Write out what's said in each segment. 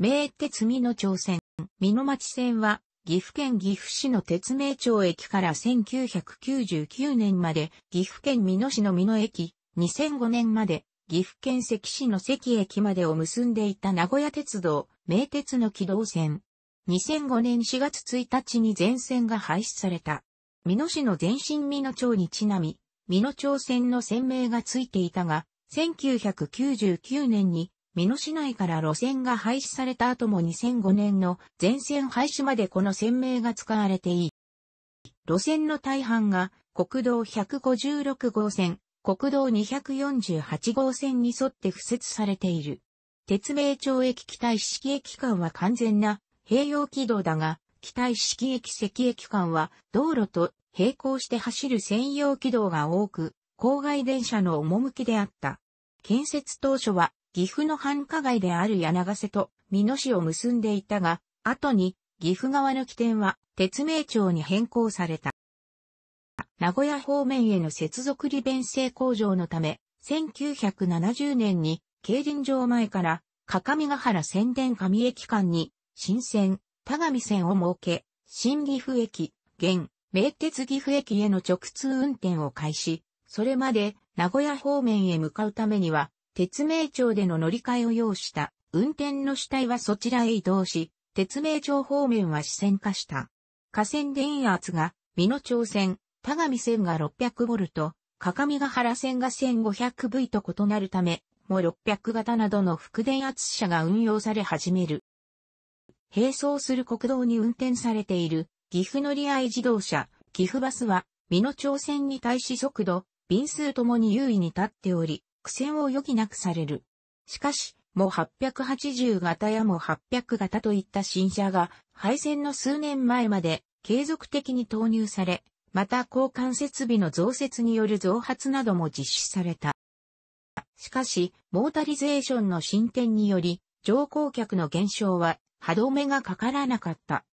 名鉄美濃町線、美濃町線は、岐阜県岐阜市の鉄名町駅から1999年まで、岐阜県美濃市の美濃駅、2005年まで、岐阜県関市の関駅までを結んでいた名古屋鉄道、名鉄の軌道線。2005年4月1日に全線が廃止された。美濃市の前身美濃町にちなみ、美濃町線の線名がついていたが、1999年に美濃市内から路線が廃止された後も2005年の全線廃止までこの線名が使われていい。路線の大半が国道156号線、国道248号線に沿って付設されている。鉄名町駅北一式駅間は完全な併用軌道だが、北一式駅赤駅間は道路と並行して走る専用軌道が多く、郊外電車の趣であった。建設当初は岐阜の繁華街である柳瀬と美濃市を結んでいたが、後に岐阜側の起点は鉄名町に変更された。名古屋方面への接続利便性向上のため、1970年に競輪場前から各務原宣伝上駅間に新線、田上線を設け、新岐阜駅、現、名鉄岐阜駅への直通運転を開始、それまで名古屋方面へ向かうためには、鉄名町での乗り換えを要した、運転の主体はそちらへ移動し、鉄名町方面は視線化した。河川電圧が、美濃町線、田上線が6 0 0ト、各務原線が 1500V と異なるため、も600型などの副電圧車が運用され始める。並走する国道に運転されている、岐阜乗り合い自動車、岐阜バスは、美濃町線に対し速度、便数ともに優位に立っており、苦戦を余儀なくされる。しかし、もう880型やも800型といった新車が廃線の数年前まで継続的に投入され、また交換設備の増設による増発なども実施された。しかし、モータリゼーションの進展により、乗降客の減少は歯止めがかからなかった。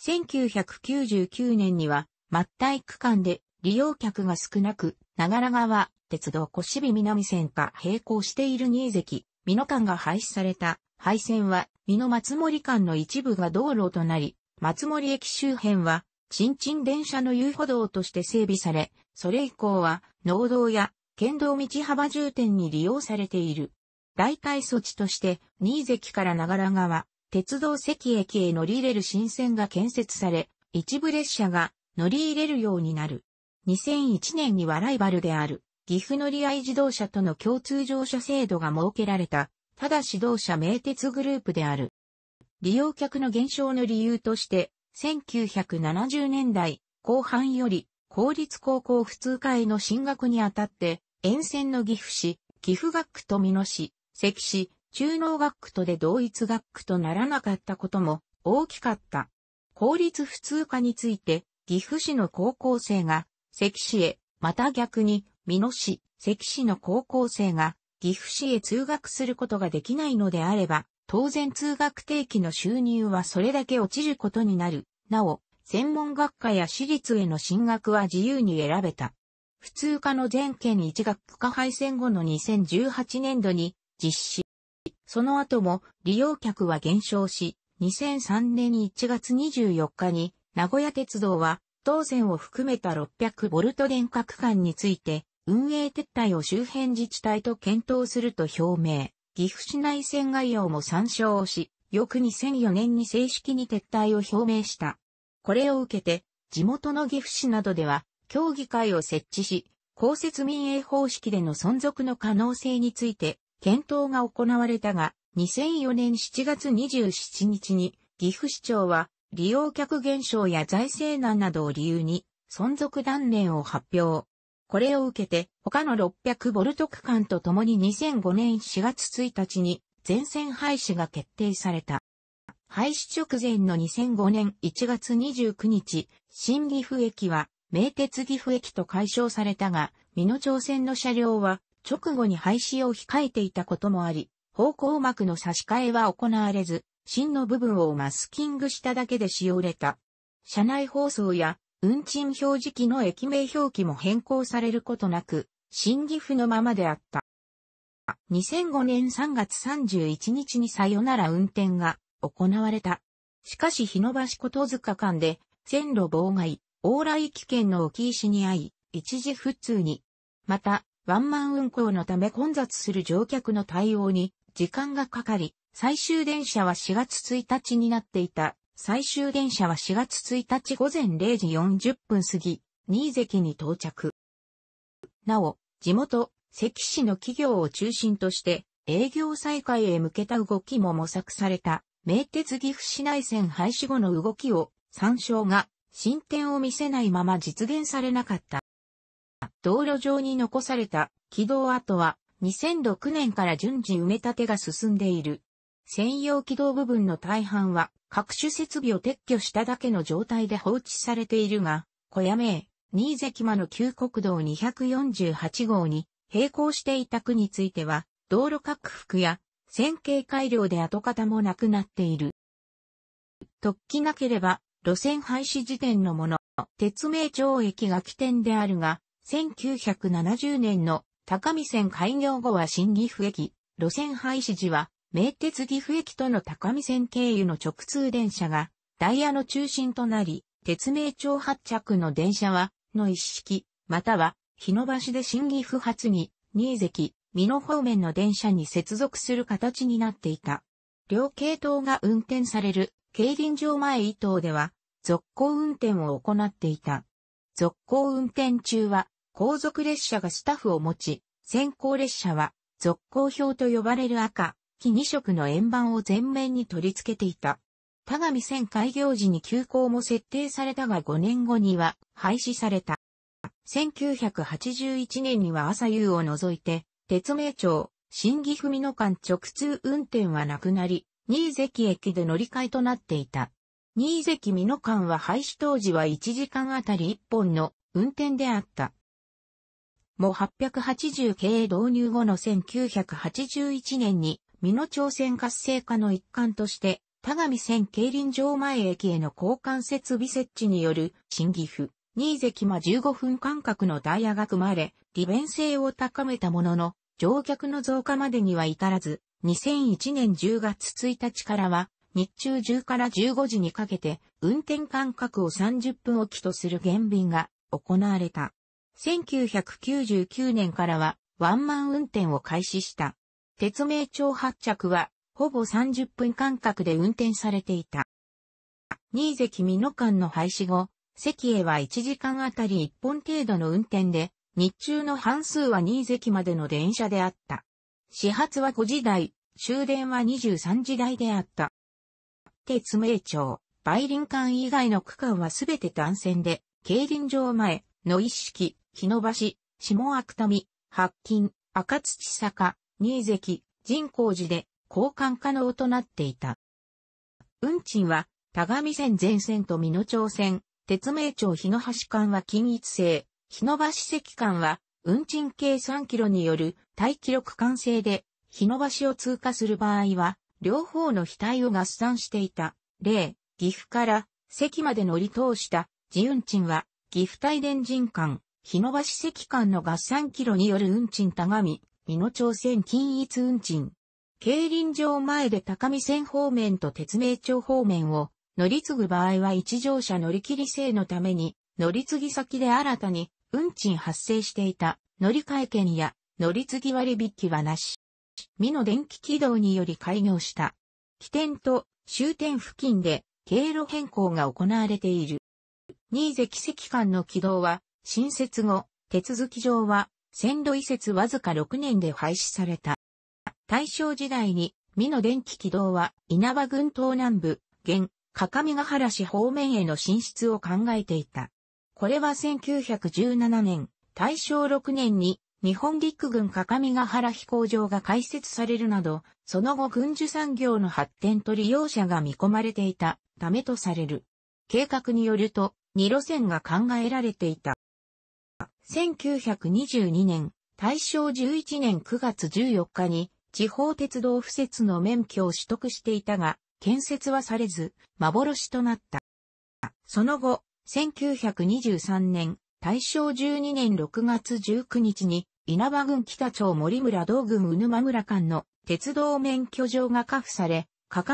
1999年には、末端区間で利用客が少なく、長良川、鉄道小渋南線か並行している新関、美濃間が廃止された、廃線は、美濃松森間の一部が道路となり、松森駅周辺は、新陳電車の遊歩道として整備され、それ以降は、農道や、県道道幅重点に利用されている。代替措置として、新関から長良川、鉄道関駅へ乗り入れる新線が建設され、一部列車が乗り入れるようになる。2001年にはライバルである岐阜乗合自動車との共通乗車制度が設けられた、ただ指導者名鉄グループである。利用客の減少の理由として、1970年代後半より、公立高校普通科への進学にあたって、沿線の岐阜市、岐阜学区と美濃市、関市、中農学区とで同一学区とならなかったことも大きかった。公立普通科について、岐阜市の高校生が関市へ、また逆に美濃市、関市の高校生が岐阜市へ通学することができないのであれば、当然通学定期の収入はそれだけ落ちることになる。なお、専門学科や私立への進学は自由に選べた。普通科の全県一学科配線後の2018年度に実施。その後も利用客は減少し、2003年1月24日に名古屋鉄道は当線を含めた 600V 電化区間について運営撤退を周辺自治体と検討すると表明、岐阜市内線概要も参照をし、翌2004年に正式に撤退を表明した。これを受けて、地元の岐阜市などでは、協議会を設置し、公設民営方式での存続の可能性について、検討が行われたが、2004年7月27日に、岐阜市長は、利用客減少や財政難などを理由に、存続断念を発表。これを受けて、他の600ボルト区間とともに2005年4月1日に全線廃止が決定された。廃止直前の2005年1月29日、新岐阜駅は名鉄岐阜駅と解消されたが、美濃町線の車両は直後に廃止を控えていたこともあり、方向幕の差し替えは行われず、芯の部分をマスキングしただけで使用れた。車内放送や運賃表示機の駅名表記も変更されることなく、新岐阜のままであった。2005年3月31日にさよなら運転が行われた。しかし日野橋琴塚間で線路妨害、往来危険の沖石に遭い、一時不通に。また、ワンマン運行のため混雑する乗客の対応に時間がかかり、最終電車は4月1日になっていた最終電車は4月1日午前0時40分過ぎ、新関に到着。なお、地元、関市の企業を中心として、営業再開へ向けた動きも模索された、名鉄岐阜市内線廃止後の動きを、参照が、進展を見せないまま実現されなかった。道路上に残された軌道跡は、2006年から順次埋め立てが進んでいる。専用軌道部分の大半は各種設備を撤去しただけの状態で放置されているが、小屋名、新関間の旧国道248号に並行していた区については、道路拡幅や線形改良で跡形もなくなっている。突起なければ、路線廃止時点のもの、鉄名町駅が起点であるが、1970年の高見線開業後は新岐阜駅、路線廃止時は名鉄岐阜駅との高見線経由の直通電車が、ダイヤの中心となり、鉄名町発着の電車は、の一式、または、日野橋で新岐阜発に、新関、美濃方面の電車に接続する形になっていた。両系統が運転される、競輪場前伊東では、続行運転を行っていた。続行運転中は、後続列車がスタッフを持ち、先行列車は、続行表と呼ばれる赤、機2色の円盤を前面に取り付けていた。田上線開業時に休校も設定されたが5年後には廃止された。1981年には朝夕を除いて、鉄名町、新岐文野間直通運転はなくなり、新関駅で乗り換えとなっていた。新関美野間は廃止当時は1時間あたり1本の運転であった。も880系導入後の1981年に美濃朝鮮活性化の一環として、田上線競輪場前駅への交換設備設置による新岐阜、新関間15分間隔のダイヤが組まれ、利便性を高めたものの、乗客の増加までには至らず、2001年10月1日からは、日中10から15時にかけて、運転間隔を30分置きとする減便が行われた。1999年からは、ワンマン運転を開始した。鉄名町発着は、ほぼ30分間隔で運転されていた。新関美濃間の廃止後、関へは1時間あたり1本程度の運転で、日中の半数は新関までの電車であった。始発は5時台、終電は23時台であった。鉄名町、梅林間以外の区間はすべて単線で、競輪場前、野一式、木野橋、下悪富、白金、赤土坂、新関、人工寺で交換可能となっていた。運賃は、田上線全線と美濃町線、鉄名町日野橋間は均一性、日野橋関間は、運賃計3キロによる大記録完成で、日野橋を通過する場合は、両方の額を合算していた。例、岐阜から関まで乗り通した自運賃は、岐阜大電人間、日野橋関間の合算キロによる運賃田上、美濃町線均一運賃。競輪場前で高見線方面と鉄名町方面を乗り継ぐ場合は一乗車乗り切り制のために乗り継ぎ先で新たに運賃発生していた乗り換え券や乗り継ぎ割引はなし。美濃電気軌道により開業した。起点と終点付近で経路変更が行われている。新関跡間の軌道は新設後、手続き上は線路移設わずか6年で廃止された。大正時代に、美濃電気軌道は稲葉郡東南部、現、各務原市方面への進出を考えていた。これは1917年、大正6年に日本陸軍各務原飛行場が開設されるなど、その後軍需産業の発展と利用者が見込まれていたためとされる。計画によると、2路線が考えられていた。1922年、大正11年9月14日に地方鉄道敷設の免許を取得していたが、建設はされず、幻となった。その後、1923年、大正12年6月19日に、稲葉郡北町森村道郡宇沼村間の鉄道免許状が下付され、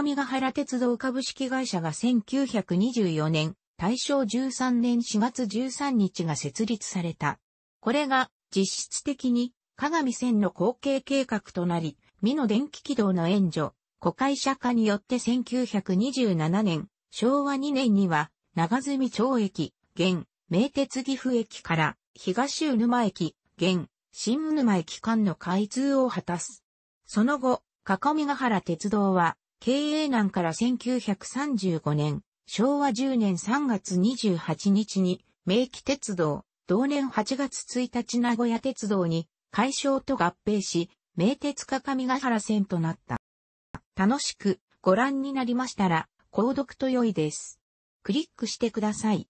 みが原鉄道株式会社が1924年大正13年4月13日が設立された。これが実質的に鏡線の後継計画となり、美濃電気軌道の援助、古会社化によって1927年、昭和2年には長住町駅、現、名鉄岐阜駅から東宇沼駅、現、新宇沼駅間の開通を果たす。その後、各ヶ原鉄道は、経営難から1935年、昭和10年3月28日に、明記鉄道、同年8月1日名古屋鉄道に、解消と合併し、名鉄か上ヶ原線となった。楽しくご覧になりましたら、購読と良いです。クリックしてください。